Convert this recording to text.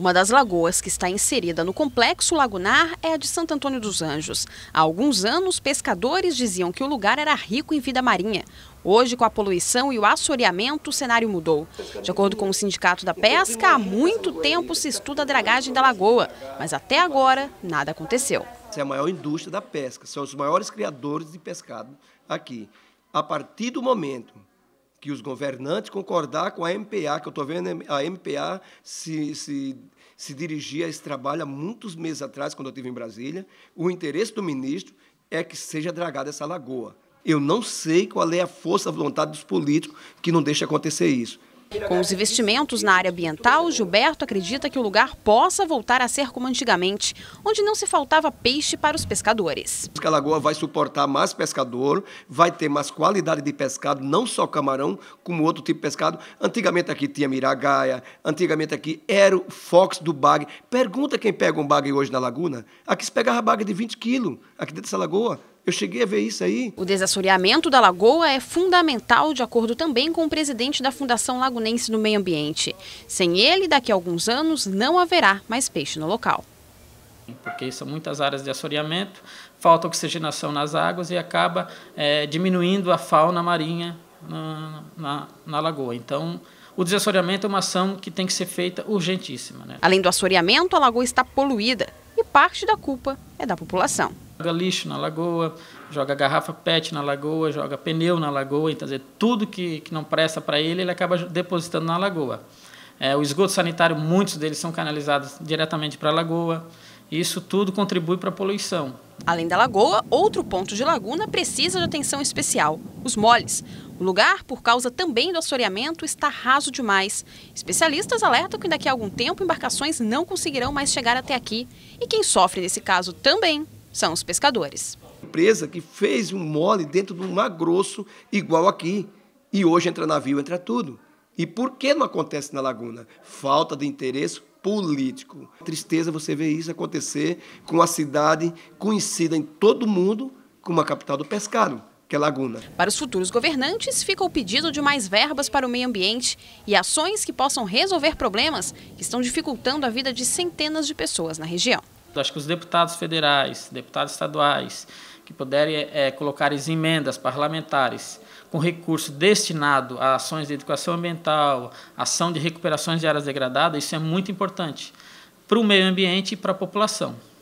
Uma das lagoas que está inserida no complexo lagunar é a de Santo Antônio dos Anjos. Há alguns anos, pescadores diziam que o lugar era rico em vida marinha. Hoje, com a poluição e o assoreamento, o cenário mudou. De acordo com o Sindicato da Pesca, há muito tempo se estuda a dragagem da lagoa, mas até agora nada aconteceu. Essa é a maior indústria da pesca, são os maiores criadores de pescado aqui. A partir do momento que os governantes concordar com a MPA, que eu estou vendo a MPA se, se, se dirigir a esse trabalho há muitos meses atrás, quando eu estive em Brasília. O interesse do ministro é que seja dragada essa lagoa. Eu não sei qual é a força, a vontade dos políticos que não deixa acontecer isso. Com os investimentos na área ambiental, Gilberto acredita que o lugar possa voltar a ser como antigamente, onde não se faltava peixe para os pescadores. A lagoa vai suportar mais pescador, vai ter mais qualidade de pescado, não só camarão, como outro tipo de pescado. Antigamente aqui tinha miragaia, antigamente aqui era o fox do bague. Pergunta quem pega um bague hoje na laguna. Aqui se pegava bague de 20 quilos, aqui dentro dessa lagoa. Eu cheguei a ver isso aí. O desassoreamento da lagoa é fundamental, de acordo também com o presidente da Fundação Lagunense do Meio Ambiente. Sem ele, daqui a alguns anos, não haverá mais peixe no local. Porque são muitas áreas de assoreamento, falta oxigenação nas águas e acaba é, diminuindo a fauna marinha na, na, na lagoa. Então, o desassoreamento é uma ação que tem que ser feita urgentíssima. Né? Além do assoreamento, a lagoa está poluída e parte da culpa é da população joga lixo na lagoa, joga garrafa PET na lagoa, joga pneu na lagoa, então dizer, tudo que, que não presta para ele, ele acaba depositando na lagoa. É, o esgoto sanitário, muitos deles são canalizados diretamente para a lagoa. Isso tudo contribui para a poluição. Além da lagoa, outro ponto de laguna precisa de atenção especial: os moles. O lugar, por causa também do assoreamento, está raso demais. Especialistas alertam que daqui a algum tempo embarcações não conseguirão mais chegar até aqui. E quem sofre nesse caso também são os pescadores. Empresa que fez um mole dentro de um mar grosso igual aqui e hoje entra navio, entra tudo. E por que não acontece na Laguna? Falta de interesse político. Tristeza você ver isso acontecer com a cidade conhecida em todo o mundo como a capital do pescado. Que é Laguna. Para os futuros governantes, fica o pedido de mais verbas para o meio ambiente e ações que possam resolver problemas que estão dificultando a vida de centenas de pessoas na região acho que os deputados federais, deputados estaduais, que puderem é, colocar emendas parlamentares com recurso destinado a ações de educação ambiental, ação de recuperações de áreas degradadas, isso é muito importante para o meio ambiente e para a população.